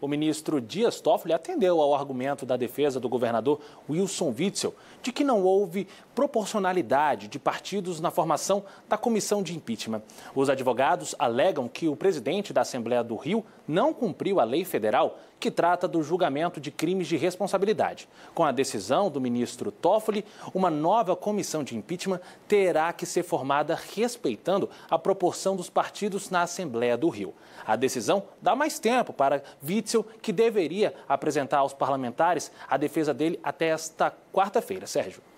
o ministro Dias Toffoli atendeu ao argumento da defesa do governador Wilson Witzel de que não houve proporcionalidade de partidos na formação da comissão de impeachment. Os advogados alegam que o presidente da Assembleia do Rio não cumpriu a lei federal que trata do julgamento de crimes de responsabilidade. Com a decisão do ministro Toffoli, uma nova comissão de impeachment terá que ser formada respeitando a proporção dos partidos na Assembleia do Rio. A decisão dá mais tempo para Witzel Witzel, que deveria apresentar aos parlamentares a defesa dele até esta quarta-feira. Sérgio.